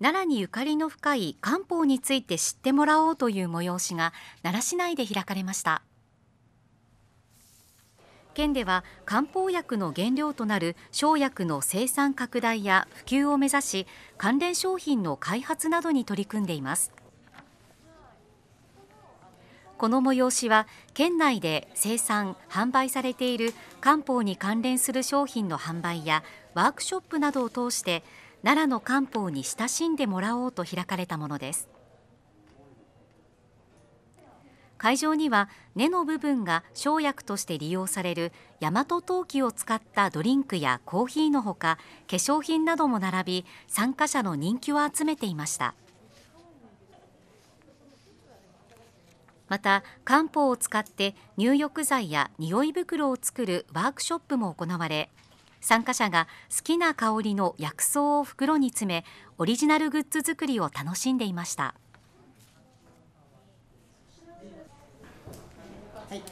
奈良にゆかりの深い漢方について知ってもらおうという催しが奈良市内で開かれました県では漢方薬の原料となる生薬の生産拡大や普及を目指し関連商品の開発などに取り組んでいますこの催しは県内で生産・販売されている漢方に関連する商品の販売やワークショップなどを通して奈良の漢方に親しんでもらおうと開かれたものです会場には根の部分が生薬として利用される大和陶器を使ったドリンクやコーヒーのほか化粧品なども並び参加者の人気を集めていましたまた漢方を使って入浴剤や匂い袋を作るワークショップも行われ参加者が好きな香りの薬草を袋に詰めオリジナルグッズ作りを楽しんでいました。はい